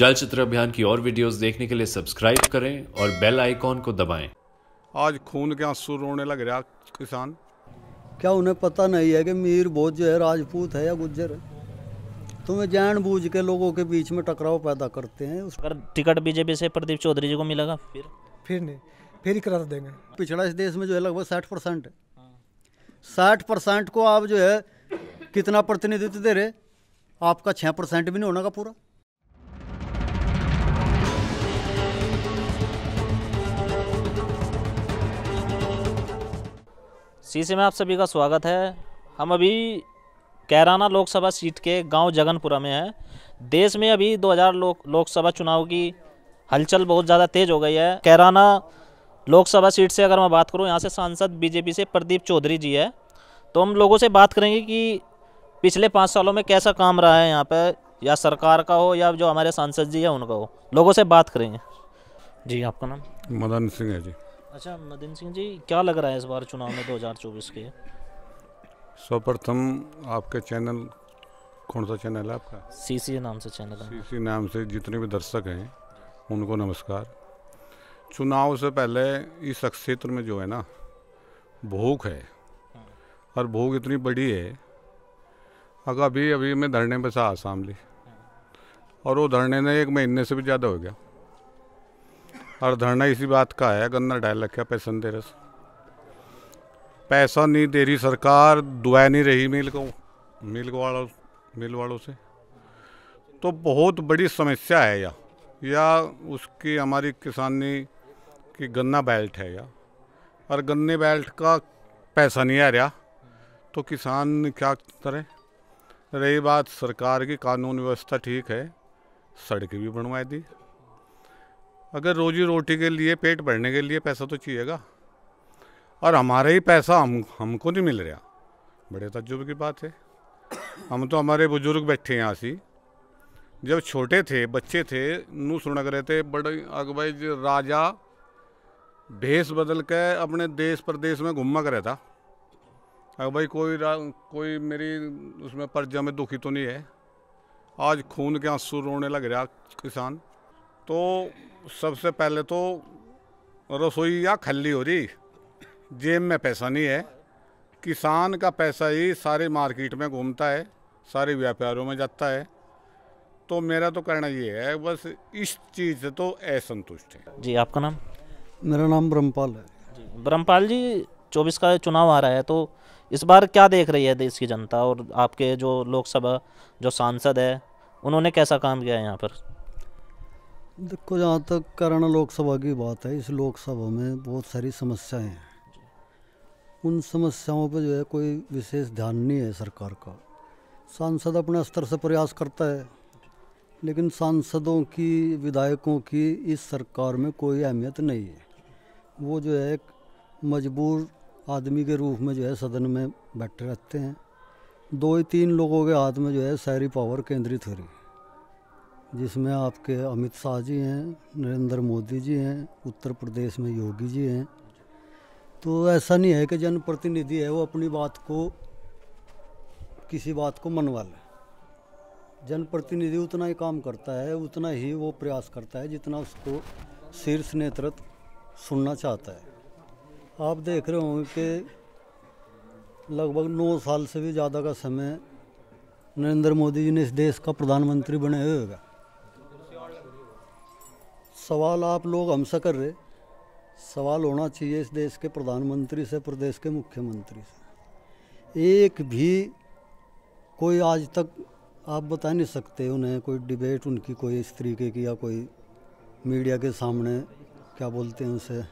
चलचित्र अभियान की और वीडियोस देखने के लिए सब्सक्राइब करें और बेल आइकॉन को दबाएं। आज खून के आंसू रोने लग रहा किसान क्या उन्हें पता नहीं है कि मीर बोध जो है राजपूत है या गुज्जर है तुम्हें बूझ के लोगों के बीच में टकराव पैदा करते हैं अगर टिकट बीजेपी से प्रदीप चौधरी जी को मिलेगा फिर फिर नहीं फिर ही करा देंगे पिछड़ा इस देश में जो है लगभग साठ परसेंट है साठ परसेंट को आप जो है कितना प्रतिनिधित्व दे रहे आपका छः परसेंट भी नहीं होना का पूरा शीशे में आप सभी का स्वागत है हम अभी कैराना लोकसभा सीट के गांव जगनपुरा में है देश में अभी 2000 लोक लोकसभा चुनाव की हलचल बहुत ज़्यादा तेज़ हो गई है कैराना लोकसभा सीट से अगर मैं बात करूँ यहाँ से सांसद बीजेपी से प्रदीप चौधरी जी है तो हम लोगों से बात करेंगे कि पिछले पाँच सालों में कैसा काम रहा है यहाँ पर या सरकार का हो या जो हमारे सांसद जी हैं उनका हो लोगों से बात करेंगे जी आपका नाम मदन सिंह है जी अच्छा मदन सिंह जी क्या लग रहा है इस बार चुनाव में 2024 के सर्वप्रथम आपके चैनल कौन सा चैनल है आपका सी सी नाम से चैनल है सी सी नाम से जितने भी दर्शक हैं उनको नमस्कार चुनाव से पहले इस क्षेत्र में जो है ना भूख है और भूख इतनी बड़ी है अगर अभी अभी मैं धरने पर सा आसाम ली और वो धरने ने एक महीने से भी ज़्यादा हो गया और धरना इसी बात का है गन्ना डायलॉग क्या पैसा नहीं दे रहे पैसा नहीं दे रही सरकार दुआ नहीं रही मिल को मिल वालों मिल वालों से तो बहुत बड़ी समस्या है या या उसकी हमारी किसानी की गन्ना बेल्ट है या और गन्ने बेल्ट का पैसा नहीं आ रहा तो किसान क्या करें रही बात सरकार की कानून व्यवस्था ठीक है सड़क भी बनवाई दी अगर रोजी रोटी के लिए पेट भरने के लिए पैसा तो चाहिएगा और हमारा ही पैसा हम हमको नहीं मिल रहा बड़े तजुब की बात है हम तो हमारे बुजुर्ग बैठे हैं यहाँ से जब छोटे थे बच्चे थे नू सुना करे थे बड़े अगबाई राजा भेस बदल के अपने देश प्रदेश में घूमक रहे था भाई कोई कोई मेरी उसमें प्रजा में दुखी तो नहीं है आज खून के आंसू रोने लग रहा किसान तो सबसे पहले तो रसोईया खली हो रही जेब में पैसा नहीं है किसान का पैसा ही सारे मार्केट में घूमता है सारे व्यापारों में जाता है तो मेरा तो कहना ये है बस इस चीज़ से तो असंतुष्ट है जी आपका नाम मेरा नाम ब्रह्मपाल है जी ब्रह्मपाल जी चौबीस का चुनाव आ रहा है तो इस बार क्या देख रही है देश की जनता और आपके जो लोकसभा जो सांसद है उन्होंने कैसा काम किया है यहाँ पर देखो जहाँ तक कराना लोकसभा की बात है इस लोकसभा में बहुत सारी समस्याएं हैं उन समस्याओं पर जो है कोई विशेष ध्यान नहीं है सरकार का सांसद अपने स्तर से प्रयास करता है लेकिन सांसदों की विधायकों की इस सरकार में कोई अहमियत नहीं है वो जो है एक मजबूर आदमी के रूप में जो है सदन में बैठे रहते हैं दो ही तीन लोगों के हाथ में जो है सारी पावर केंद्रित हो रही है जिसमें आपके अमित शाह जी हैं नरेंद्र मोदी जी हैं उत्तर प्रदेश में योगी जी हैं तो ऐसा नहीं है कि जनप्रतिनिधि है वो अपनी बात को किसी बात को मनवा ले जनप्रतिनिधि उतना ही काम करता है उतना ही वो प्रयास करता है जितना उसको शीर्ष नेतृत्व सुनना चाहता है आप देख रहे होंगे कि लगभग नौ साल से भी ज़्यादा का समय नरेंद्र मोदी जी ने इस देश का प्रधानमंत्री बने हुए होगा सवाल आप लोग हमसे कर रहे सवाल होना चाहिए इस देश के प्रधानमंत्री से प्रदेश के मुख्यमंत्री से एक भी कोई आज तक आप बता नहीं सकते उन्हें कोई डिबेट उनकी कोई इस तरीके की या कोई मीडिया के सामने क्या बोलते हैं उसे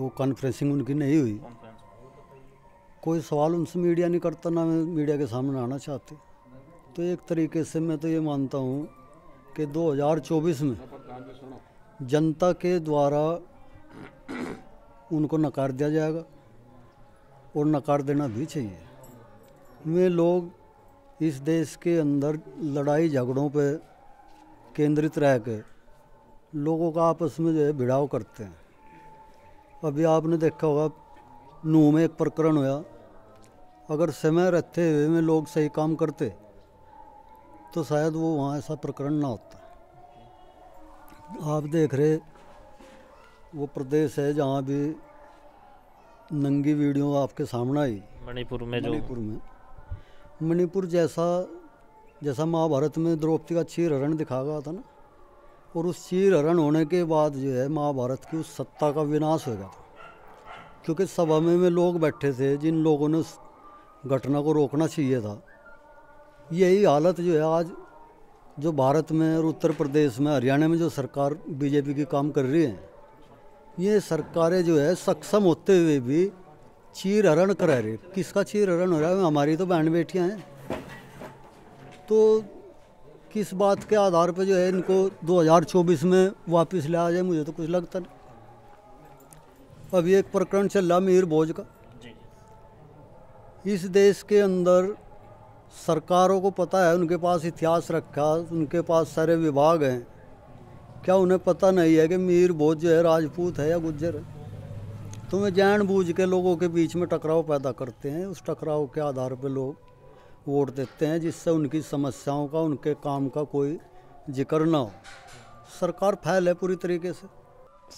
वो कॉन्फ्रेंसिंग उनकी नहीं हुई कोई सवाल उनसे मीडिया नहीं करता ना मीडिया के सामने आना चाहते तो एक तरीके से मैं तो ये मानता हूँ कि 2024 में जनता के द्वारा उनको नकार दिया जाएगा और नकार देना भी चाहिए वे लोग इस देश के अंदर लड़ाई झगड़ों पे केंद्रित रह के लोगों का आपस में जो है भिड़ाव करते हैं अभी आपने देखा होगा नूह में एक प्रकरण हुआ अगर समय रहते हुए में लोग सही काम करते तो शायद वो वहाँ ऐसा प्रकरण ना होता आप देख रहे वो प्रदेश है जहाँ भी नंगी वीडियो आपके सामने आई मणिपुर में मणिपुर में मणिपुर जैसा जैसा महाभारत में द्रौपदी का चीर हरण दिखा गया था ना और उस चीर हरण होने के बाद जो है महाभारत की उस सत्ता का विनाश हो गया था क्योंकि सभा में, में लोग बैठे थे जिन लोगों ने उस घटना को रोकना चाहिए था यही हालत जो है आज जो भारत में और उत्तर प्रदेश में हरियाणा में जो सरकार बीजेपी की काम कर रही है ये सरकारें जो है सक्षम होते हुए भी चीर हरण करा रही किसका चीर हरण हो रहा है हमारी तो बहन बेटियाँ हैं तो किस बात के आधार पर जो है इनको 2024 में वापस ले आ जाए मुझे तो कुछ लगता नहीं अभी एक प्रकरण चल रहा मीर भोज का इस देश के अंदर सरकारों को पता है उनके पास इतिहास रखा उनके पास सारे विभाग हैं क्या उन्हें पता नहीं है कि मीर भोज जो है राजपूत है या गुज्जर है तो वे बूझ के लोगों के बीच में टकराव पैदा करते हैं उस टकराव के आधार पर लोग वोट देते हैं जिससे उनकी समस्याओं का उनके काम का कोई जिक्र ना हो सरकार फैल है पूरी तरीके से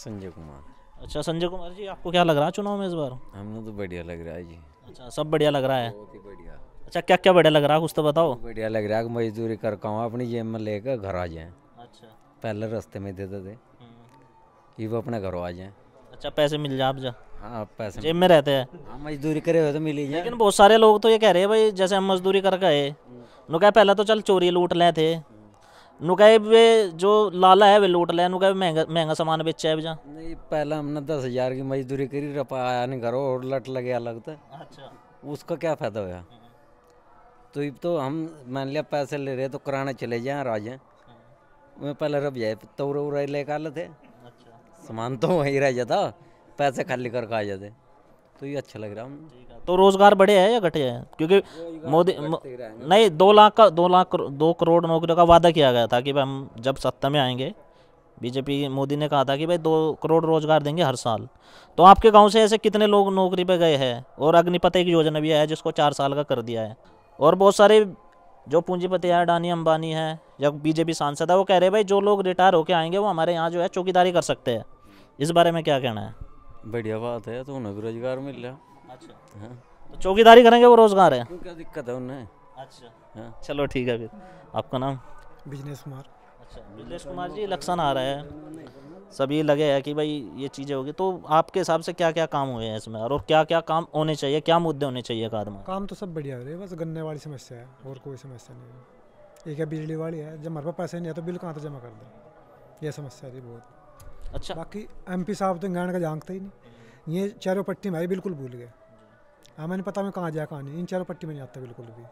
संजय कुमार अच्छा संजय कुमार जी आपको क्या लग रहा है चुनाव में इस बार हमने तो बढ़िया लग रहा है जी अच्छा सब बढ़िया लग रहा है बहुत ही बढ़िया अच्छा क्या क्या बढ़िया लग रहा है कुछ तो बताओ बढ़िया लग रहा है मजदूरी कर का अपनी जेब में लेकर घर आ जाए अच्छा पहले रास्ते में देते थे हम्म। ये वो अपने घर आ जाए अच्छा पैसे मिल जाए आप जा हाँ पैसे जेब में रहते हैं हाँ मजदूरी करे हुए तो मिल ही जाए लेकिन बहुत सारे लोग तो ये कह रहे हैं भाई जैसे हम मजदूरी कर गए हम्म। कहे पहले तो चल चोरी लूट ले थे कहे वे जो लाला है वे लूट ले कहे महंगा महंगा सामान बेचा है जा नहीं पहले हमने दस हजार की मजदूरी करी रपा आया नहीं घरों और लट लगे अलग तो अच्छा उसका क्या फायदा हुआ तो तो हम मान लिया पैसे ले रहे तो कराने चले जाए और पहले रब जाए तो ले कर लेते अच्छा सामान तो वही रह जाता पैसे खाली करके आ जाते तो ये अच्छा लग रहा हम तो रोजगार बढ़े है या घटे हैं क्योंकि मोदी तो नहीं दो लाख का दो लाख दो करोड़ नौकरियों का वादा किया गया था कि भाई हम जब सत्ता में आएंगे बीजेपी मोदी ने कहा था कि भाई दो करोड़ रोजगार देंगे हर साल तो आपके गांव से ऐसे कितने लोग नौकरी पे गए हैं और अग्निपथ एक योजना भी है जिसको चार साल का कर दिया है और बहुत सारे जो पूंजीपति हैं अडानी अंबानी हैं या बीजेपी सांसद है वो कह रहे हैं भाई जो लोग रिटायर होके आएंगे वो हमारे यहाँ जो है चौकीदारी कर सकते हैं इस बारे में क्या कहना है बढ़िया बात है तो उन्हें भी रोजगार मिल रहा अच्छा हाँ। तो चौकीदारी करेंगे वो रोजगार है क्या दिक्कत है उन्हें अच्छा हाँ। चलो ठीक है फिर आपका नाम बिजनेस कुमार अच्छा बिजनेस कुमार जी इलेक्शन आ रहा है सब ये लगे है कि भाई ये चीज़ें होगी तो आपके हिसाब से क्या क्या काम हुए हैं इसमें और क्या क्या काम होने चाहिए क्या मुद्दे होने चाहिए खाद में काम तो सब बढ़िया हो है बस गन्ने वाली समस्या है और कोई समस्या नहीं है एक है बिजली वाली है जब हमारे पास पैसे नहीं है तो बिल कहाँ तो जमा कर दें यह समस्या थी बहुत अच्छा बाकी एम साहब तो इंग्लैंड का जानते ही नहीं ये चारों पट्टी में बिल्कुल भूल गए हमें नहीं पता मैं कहाँ जाए कहाँ नहीं इन चारों पट्टी में नहीं आता बिल्कुल भी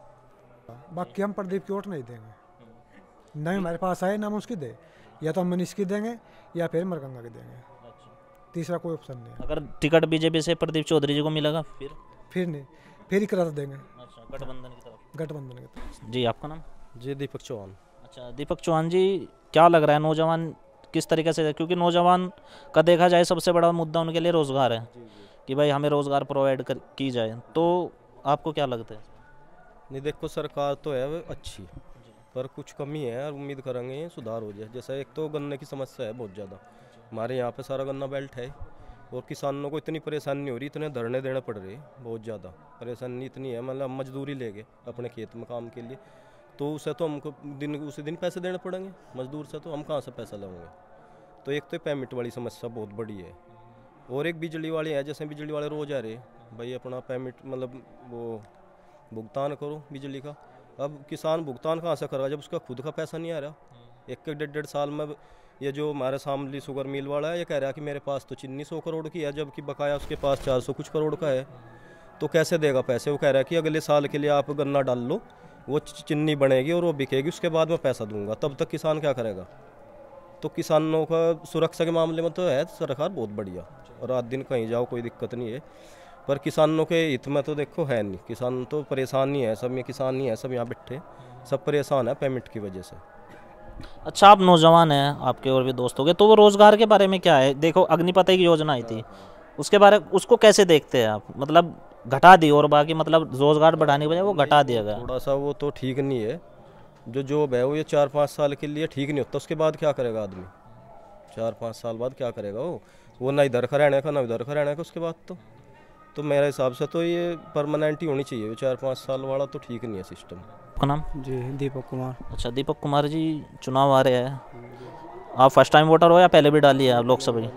बाकी हम प्रदीप की ओट नहीं देंगे ना हमारे पास आए ना हम उसकी दे या तो हम मनीष की देंगे या फिर मरगंगा की देंगे अच्छा। तीसरा कोई ऑप्शन नहीं अगर टिकट बीजेपी से प्रदीप चौधरी जी को मिलेगा फिर फिर नहीं फिर ही करा देंगे अच्छा, गठबंधन की तरफ गठबंधन की जी आपका नाम जी दीपक चौहान अच्छा दीपक चौहान जी क्या लग रहा है नौजवान किस तरीके से क्योंकि नौजवान का देखा जाए सबसे बड़ा मुद्दा उनके लिए रोज़गार है कि भाई हमें रोज़गार प्रोवाइड कर की जाए तो आपको क्या लगता है नहीं देखो सरकार तो है अच्छी पर कुछ कमी है और उम्मीद करेंगे सुधार हो जाए जैसा एक तो गन्ने की समस्या है बहुत ज़्यादा हमारे यहाँ पे सारा गन्ना बेल्ट है और किसानों को इतनी परेशानी हो रही इतने धरने देने पड़ रहे बहुत ज़्यादा परेशानी इतनी है मतलब मजदूरी ले गए अपने खेत में काम के लिए तो उसे तो हमको दिन उसी दिन पैसे देने पड़ेंगे मजदूर से तो हम कहाँ से पैसा लेंगे तो एक तो पेमेंट वाली समस्या बहुत बड़ी है और एक बिजली वाले है जैसे बिजली वाले रोज़ आ रहे भाई अपना पेमेंट मतलब वो भुगतान करो बिजली का अब किसान भुगतान कहाँ से करेगा जब उसका खुद का पैसा नहीं आ रहा हम्म। एक एक डेढ़ डेढ़ साल में ये जो हमारे सामने शुगर मिल वाला है ये कह रहा है कि मेरे पास तो चिन्नी सौ करोड़ की है जबकि बकाया उसके पास चार सौ कुछ करोड़ का है तो कैसे देगा पैसे वो कह रहा है कि अगले साल के लिए आप गन्ना डाल लो वो चिन्नी बनेगी और वो बिकेगी उसके बाद मैं पैसा दूंगा तब तक किसान क्या करेगा तो किसानों का सुरक्षा के मामले में तो है सरकार बहुत बढ़िया रात दिन कहीं जाओ कोई दिक्कत नहीं है पर किसानों के हित में तो देखो है नहीं किसान तो परेशान ही है सब ये किसान ही है सब यहाँ बैठे सब परेशान है पेमेंट की वजह से अच्छा आप नौजवान हैं आपके और भी दोस्तों के तो वो रोज़गार के बारे में क्या है देखो अग्निपथ की योजना आई थी उसके बारे उसको कैसे देखते हैं आप मतलब घटा दी और बाकी मतलब रोज़गार बढ़ाने के बजाय वो घटा दिया गया थोड़ा सा वो तो ठीक नहीं है जो जॉब है वो ये चार पाँच साल के लिए ठीक नहीं होता उसके बाद क्या करेगा आदमी चार पाँच साल बाद क्या करेगा वो वो ना इधर का रहने का ना उधर का रहने का उसके बाद तो तो मेरे हिसाब से तो ये परमानेंट ही होनी चाहिए चार पाँच साल वाला तो ठीक नहीं है सिस्टम आपका नाम जी दीपक कुमार अच्छा दीपक कुमार जी चुनाव आ रहे हैं आप फर्स्ट टाइम वोटर हो या पहले भी डाली है आप लोकसभा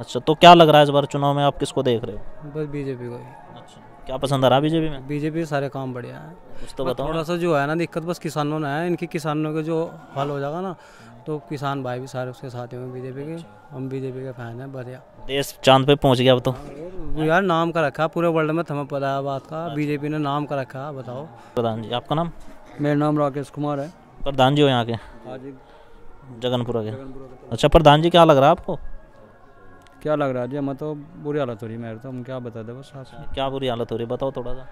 अच्छा तो क्या लग रहा है इस बार चुनाव में आप किसको देख रहे हो बस बीजेपी को अच्छा क्या पसंद आ रहा है बीजेपी में बीजेपी सारे काम बढ़िया है तो बताओ थोड़ा सा जो है ना दिक्कत बस किसानों ने है इनकी किसानों के जो हल हो जाएगा ना तो किसान भाई भी सारे उसके साथ हैं बीजेपी के अच्छा। हम बीजेपी के फैन हैं बढ़िया देश चांद पे पहुंच गया अब तो हाँ, यार नाम का रखा पूरे वर्ल्ड में थमा पता है बात का अच्छा। बीजेपी ने नाम का रखा बताओ प्रधान जी आपका नाम मेरा नाम राकेश कुमार है प्रधान जी हो यहाँ हाँ के जगनपुरा के अच्छा प्रधान जी क्या लग रहा है आपको क्या लग रहा है जी हमें तो बुरी हालत हो रही है मेरे तो हम क्या बता दे बस अच्छा, क्या बुरी हालत हो रही है बताओ थोड़ा सा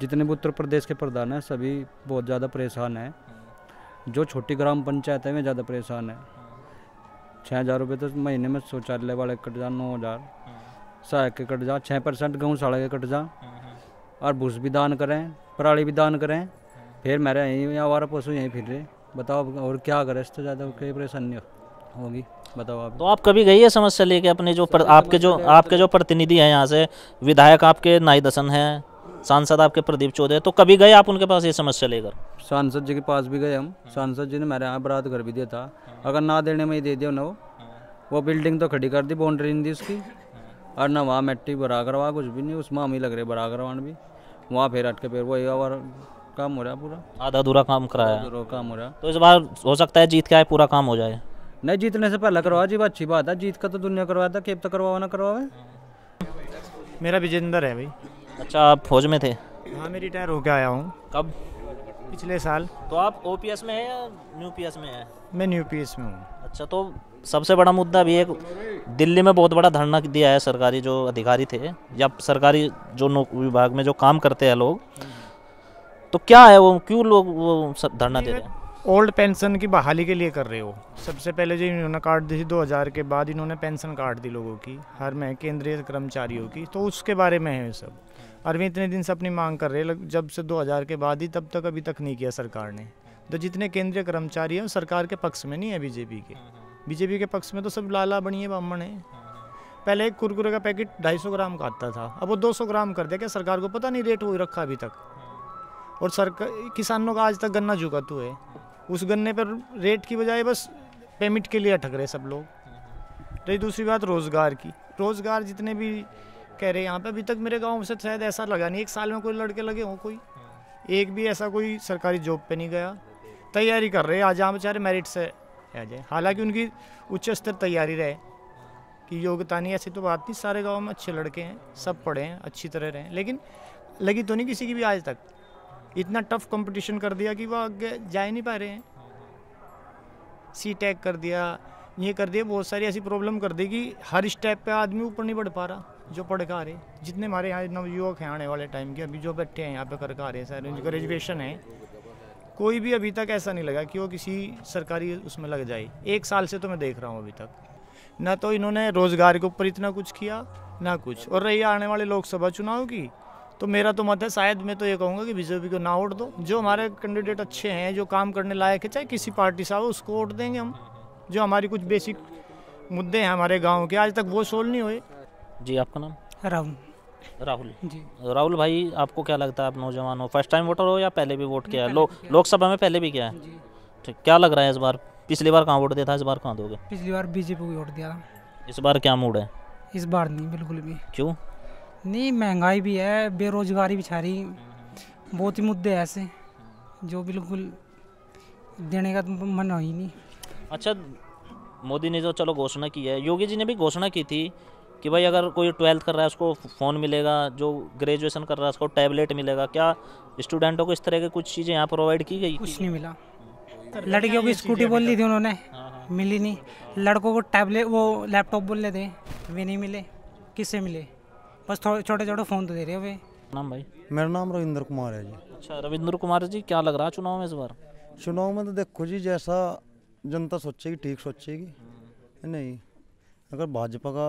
जितने भी उत्तर प्रदेश के प्रधान हैं सभी बहुत ज़्यादा परेशान हैं जो छोटी ग्राम पंचायत है वे ज़्यादा परेशान है छः हज़ार रुपये तो महीने में शौचालय वाले कट जा नौ हज़ार सहायक के कट जा छः परसेंट गेहूँ साड़े के कट जा और भूस भी दान करें पराली भी दान करें फिर मेरे यहीं हमारा पशु यहीं फिर रहे बताओ और क्या करें इससे ज़्यादा कोई परेशानी होगी बताओ आप तो आप कभी गई है समस्या लेके अपने जो पर, आपके तो जो आपके जो प्रतिनिधि हैं यहाँ से विधायक आपके नाई दसन हैं सांसद आपके प्रदीप चौधरी तो कभी गए आप उनके पास ये समस्या लेकर सांसद जी के पास भी गए हम हाँ। सांसद जी ने मेरे यहाँ बरात घर भी दिया था हाँ। अगर ना देने में ही दे दिया ना वो हाँ। वो बिल्डिंग तो खड़ी कर दी बाउंड्री नहीं दी उसकी और ना वहाँ मिट्टी बरा करवा कुछ भी नहीं उसमें हम ही लग रहे बरा करवाण भी वहाँ फिर अटके फिर वही और काम हो रहा पूरा आधा अधूरा काम कराया काम हो रहा तो इस बार हो सकता है जीत के आए पूरा काम हो जाए नहीं जीतने से पहले करवा जी अच्छी बात है जीत का तो दुनिया करवाया था केब तो ना करवावे मेरा विजेंद्र है भाई अच्छा आप फौज में थे हाँ मैं रिटायर होकर आया हूँ कब पिछले साल तो आप ओ पी एस में है या न्यू पी एस में है मैं न्यू पी एस में हूँ अच्छा तो सबसे बड़ा मुद्दा अभी एक दिल्ली में बहुत बड़ा धरना दिया है सरकारी जो अधिकारी थे या सरकारी जो विभाग में जो काम करते हैं लोग तो क्या है वो क्यों लोग वो सब धरना दे रहे हैं ओल्ड पेंशन की बहाली के लिए कर रहे हो सबसे पहले जो इन्होंने कार्ड दी थी हजार के बाद इन्होंने पेंशन कार्ड दी लोगों की हर में केंद्रीय कर्मचारियों की तो उसके बारे में है सब अरविंद इतने दिन से अपनी मांग कर रहे हैं जब से 2000 के बाद ही तब तक अभी तक नहीं किया सरकार ने तो जितने केंद्रीय कर्मचारी हैं सरकार के पक्ष में नहीं है बीजेपी के हाँ, हाँ। बीजेपी के पक्ष में तो सब लाला बनिए ब्राह्मण है हाँ, पहले एक कुरकुरे का पैकेट 250 ग्राम का आता था अब वो 200 ग्राम कर दिया क्या सरकार को पता नहीं रेट वो रखा अभी तक और सरकार किसानों का आज तक गन्ना झुका तो है उस गन्ने पर रेट की बजाय बस पेमेंट के लिए अटक रहे सब लोग रही दूसरी बात रोज़गार की रोज़गार जितने भी कह रहे यहाँ पे अभी तक मेरे गाँव से शायद ऐसा लगा नहीं एक साल में कोई लड़के लगे हों कोई हाँ। एक भी ऐसा कोई सरकारी जॉब पे नहीं गया तैयारी कर रहे आज यहाँ बेचारे मेरिट से आ जाए हालांकि उनकी उच्च स्तर तैयारी रहे कि योग्यता नहीं ऐसी तो बात नहीं सारे गाँव में अच्छे लड़के हैं सब पढ़े हैं अच्छी तरह रहे लेकिन लगी तो नहीं किसी की भी आज तक इतना टफ कंपटीशन कर दिया कि वह आगे जा ही नहीं पा रहे हैं सी टैग कर दिया ये कर दिया बहुत सारी ऐसी प्रॉब्लम कर दी कि हर स्टेप पे आदमी ऊपर नहीं बढ़ पा रहा जो पढ़ कर रहे जितने हमारे यहाँ नवयुवक हैं आने वाले टाइम के अभी जो बैठे हैं यहाँ पे कर रहे हैं सर ग्रेजुएशन हाँ, है कोई भी अभी तक ऐसा नहीं लगा कि वो किसी सरकारी उसमें लग जाए एक साल से तो मैं देख रहा हूँ अभी तक ना तो इन्होंने रोज़गार के ऊपर इतना कुछ किया ना कुछ और रही आने वाले लोकसभा चुनाव की तो मेरा तो मत है शायद मैं तो ये कहूँगा कि बीजेपी को ना वोट दो जो हमारे कैंडिडेट अच्छे हैं जो काम करने लायक है चाहे किसी पार्टी से आओ उसको वोट देंगे हम जो हमारी कुछ बेसिक मुद्दे हैं हमारे गाँव के आज तक वो सोल्व नहीं हुए जी आपका नाम राहुल राहुल जी राहुल भाई आपको क्या लगता है आप नौजवान हो फर्स्ट टाइम वोटर हो या पहले भी वोट किया है लो, लोकसभा में पहले भी किया है ठीक क्या लग रहा है इस बार पिछली बार कहाँ वोट दिया था इस बार कहाँ दोगे पिछली बार बीजेपी को वोट दिया इस बार क्या मूड है इस बार नहीं बिल्कुल भी क्यों नहीं महंगाई भी है बेरोजगारी बेचारी हम्म, हम्म। बहुत ही मुद्दे ऐसे जो बिल्कुल देने का तो मन हो ही नहीं अच्छा मोदी ने जो चलो घोषणा की है योगी जी ने भी घोषणा की थी कि भाई अगर कोई ट्वेल्थ कर रहा है उसको फ़ोन मिलेगा जो ग्रेजुएशन कर रहा है उसको टैबलेट मिलेगा क्या स्टूडेंटों को इस तरह के कुछ चीज़ें यहाँ प्रोवाइड की गई कुछ नहीं मिला लड़कियों की स्कूटी बोल ली थी उन्होंने हाँ, हाँ। मिली नहीं लड़कों को टैबलेट वो लैपटॉप बोल रहे थे वे नहीं मिले किससे मिले बस थोड़े छोटे छोटे फ़ोन तो दे रहे वे नाम भाई मेरा नाम रविंद्र कुमार है जी अच्छा रविंद्र कुमार जी क्या लग रहा है चुनाव में इस बार चुनाव में तो देखो जी जैसा जनता सोचेगी ठीक सोचेगी हम्म। नहीं अगर भाजपा का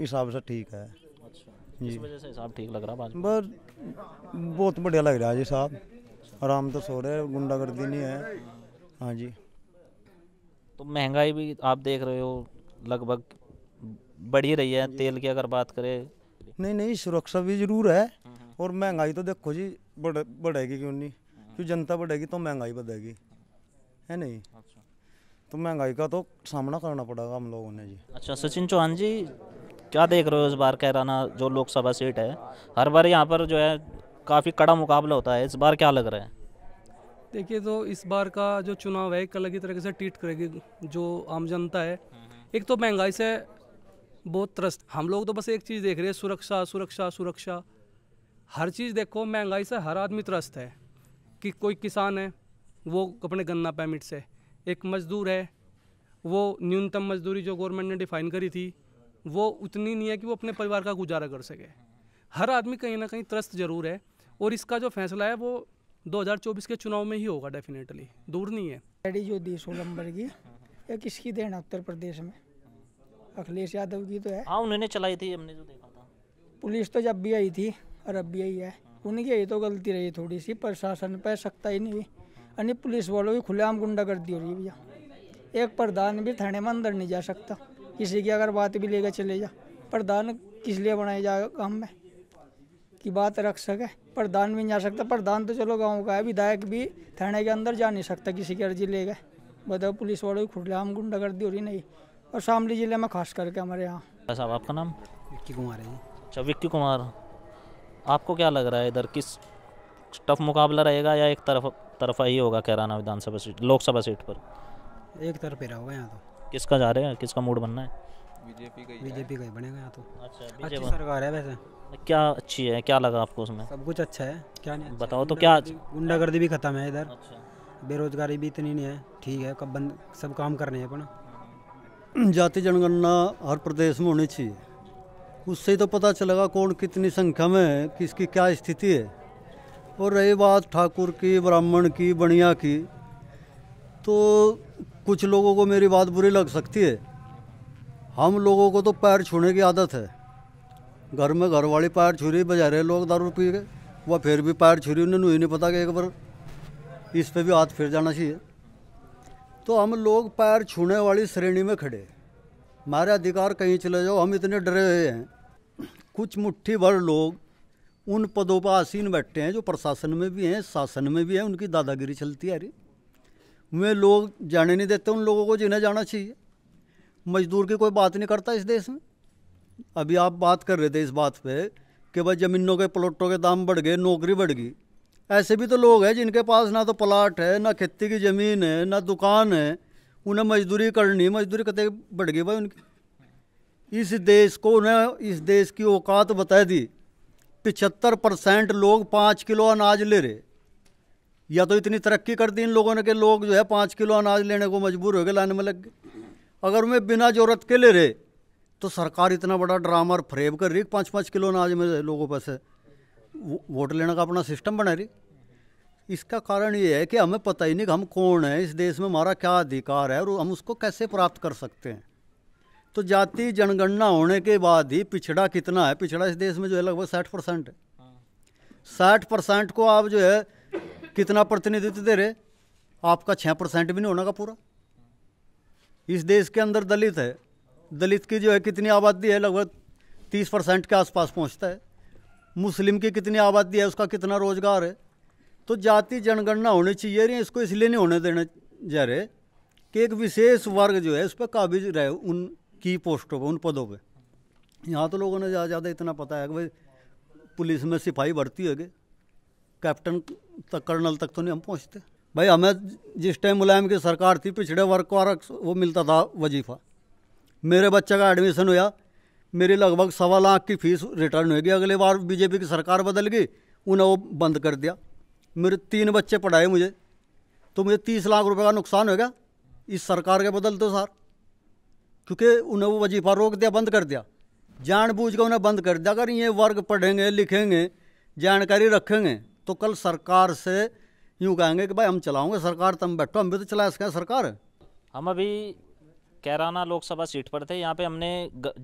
हिसाब से ठीक है अच्छा। जी वजह से हिसाब ठीक लग रहा बस बहुत बढ़िया लग रहा है जी साहब आराम तो सो रहे गुंडागर्दी नहीं है हाँ जी तो महंगाई भी आप देख रहे हो लगभग बढ़ी रही है तेल की अगर बात करें नहीं नहीं सुरक्षा भी जरूर है हम्म, हम्म। और महंगाई तो देखो जी बढ़ बढ़ेगी क्यों नहीं क्यों जनता बढ़ेगी तो महंगाई बढ़ेगी है नहीं अच्छा। तो महंगाई का तो सामना करना पड़ेगा हम लोगों ने जी अच्छा सचिन चौहान जी क्या देख रहे हो इस बार कैराना जो लोकसभा सीट है हर बार यहाँ पर जो है काफ़ी कड़ा मुकाबला होता है इस बार क्या लग रहा है देखिए तो इस बार का जो चुनाव है एक अलग ही तरीके से ट्रीट करेगी जो आम जनता है एक तो महंगाई से बहुत त्रस्त हम लोग तो बस एक चीज़ देख रहे हैं सुरक्षा सुरक्षा सुरक्षा हर चीज़ देखो महंगाई से हर आदमी त्रस्त है कि कोई किसान है वो अपने गन्ना पैमिट से एक मजदूर है वो न्यूनतम मजदूरी जो गवर्नमेंट ने डिफाइन करी थी वो उतनी नहीं है कि वो अपने परिवार का गुजारा कर सके हर आदमी कहीं ना कहीं त्रस्त ज़रूर है और इसका जो फैसला है वो 2024 के चुनाव में ही होगा डेफिनेटली दूर नहीं है गाड़ी जो दी सोलह की ये किसकी देना उत्तर प्रदेश में अखिलेश यादव की तो है हाँ उन्होंने चलाई थी हमने जो देखा था पुलिस तो जब भी आई थी और अब भी आई है उनकी यही तो गलती रही थोड़ी सी प्रशासन पर सकता ही नहीं यानी पुलिस वालों की खुलेआम गुंडागर्दी हो रही है भैया एक प्रधान भी थाने में अंदर नहीं जा सकता किसी की अगर बात भी लेकर चले जा प्रधान किस लिए बनाया जाएगा काम में कि बात रख सके प्रधान भी नहीं जा सकता प्रधान तो चलो गाँव का है विधायक भी थाने के अंदर जा नहीं सकता किसी की अर्जी ले गए बताओ पुलिस वालों की हम गुंडागर्दी हो रही नहीं और शामली जिले में खास करके हमारे यहाँ साहब आपका नाम विक्की कुमार है अच्छा विक्की कुमार आपको क्या लग रहा है इधर किस टफ मुकाबला रहेगा या एक तरफ तरफा ही होगा कैराना विधानसभा सीट लोकसभा सीट पर एक तरफ ही रहोगा यहाँ तो किसका जा रहे हैं किसका मूड बनना है बीजेपी का ही का बनेगा यहाँ तो अच्छा अच्छी सरकार है वैसे क्या अच्छी है क्या लगा आपको उसमें सब कुछ अच्छा है क्या नहीं अच्छा बताओ तो क्या अच्छा- गुंडागर्दी भी खत्म है इधर अच्छा। बेरोजगारी भी इतनी नहीं है ठीक है कब बंद सब काम करने हैं अपना हम्म, जाति जनगणना हर प्रदेश में होनी चाहिए उससे तो पता चलेगा कौन कितनी संख्या में है किसकी क्या स्थिति है और रही बात ठाकुर की ब्राह्मण की बनिया की तो कुछ लोगों को मेरी बात बुरी लग सकती है हम लोगों को तो पैर छूने की आदत है घर में घर वाली पैर छुरी बजा रहे लोग दारू पी के वह फिर भी पैर छुरी उन्हें नहीं, पता कि एक बार इस पर भी हाथ फिर जाना चाहिए तो हम लोग पैर छूने वाली श्रेणी में खड़े हमारे अधिकार कहीं चले जाओ हम इतने डरे हुए हैं कुछ मुट्ठी भर लोग उन पदों पर आसीन बैठे हैं जो प्रशासन में भी हैं शासन में भी हैं उनकी दादागिरी चलती आ रही वे लोग जाने नहीं देते उन लोगों को जिन्हें जाना चाहिए मजदूर की कोई बात नहीं करता इस देश में अभी आप बात कर रहे थे इस बात पे कि भाई ज़मीनों के प्लॉटों के दाम बढ़ गए नौकरी बढ़ गई ऐसे भी तो लोग हैं जिनके पास ना तो प्लाट है ना खेती की ज़मीन है ना दुकान है उन्हें मजदूरी करनी मजदूरी कत बढ़ गई भाई उनकी इस देश को उन्हें इस देश की औकात बता दी पिछहत्तर परसेंट लोग पाँच किलो अनाज ले रहे या तो इतनी तरक्की कर दी इन लोगों ने कि लोग जो है पाँच किलो अनाज लेने को मजबूर हो गए लाने में लग गए अगर उन्हें बिना ज़रूरत के ले रहे तो सरकार इतना बड़ा ड्रामा और फ्रेब कर रही पाँच पाँच किलो अनाज में लोगों पैसे वोट लेने का अपना सिस्टम बना रही इसका कारण ये है कि हमें पता ही नहीं कि हम कौन है इस देश में हमारा क्या अधिकार है और हम उसको कैसे प्राप्त कर सकते हैं तो जाति जनगणना होने के बाद ही पिछड़ा कितना है पिछड़ा इस देश में जो है लगभग साठ परसेंट है साठ परसेंट को आप जो है कितना प्रतिनिधित्व दे रहे आपका छः परसेंट भी नहीं होना का पूरा इस देश के अंदर दलित है दलित की जो है कितनी आबादी है लगभग तीस परसेंट के आसपास पहुंचता है मुस्लिम की कितनी आबादी है उसका कितना रोजगार है तो जाति जनगणना होनी चाहिए रही इसको इसलिए नहीं होने देने जा रहे कि एक विशेष वर्ग जो है उस पर काबिज रहे उन की पोस्टों पर उन पदों पर यहाँ तो लोगों ने ज़्यादा इतना पता है कि भाई पुलिस में सिपाही भर्ती होगी कैप्टन तक कर्नल तक तो नहीं हम पहुँचते भाई हमें जिस टाइम मुलायम की सरकार थी पिछड़े वर्ग को वो मिलता था वजीफ़ा मेरे बच्चे का एडमिशन हुआ मेरी लगभग सवा लाख की फीस रिटर्न होगी अगले बार बीजेपी की सरकार बदल गई उन्हें वो बंद कर दिया मेरे तीन बच्चे पढ़ाए मुझे तो मुझे तीस लाख रुपए का नुकसान हो गया इस सरकार के बदल तो सर क्योंकि उन्हें वो वजीफा रोक दिया बंद कर दिया जानबूझ के उन्हें बंद कर दिया अगर ये वर्ग पढ़ेंगे लिखेंगे जानकारी रखेंगे तो कल सरकार से यूँ कहेंगे कि भाई हम चलाओगे सरकार तुम तो बैठो हम भी तो चला सकें सरकार हम अभी कैराना लोकसभा सीट पर थे यहाँ पे हमने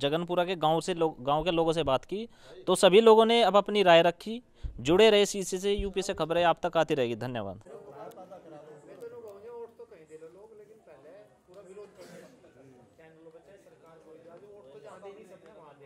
जगनपुरा के गांव से लोग गांव के लोगों से बात की तो सभी लोगों ने अब अपनी राय रखी जुड़े रहे सी से यूपी से खबरें आप तक आती रहेगी धन्यवाद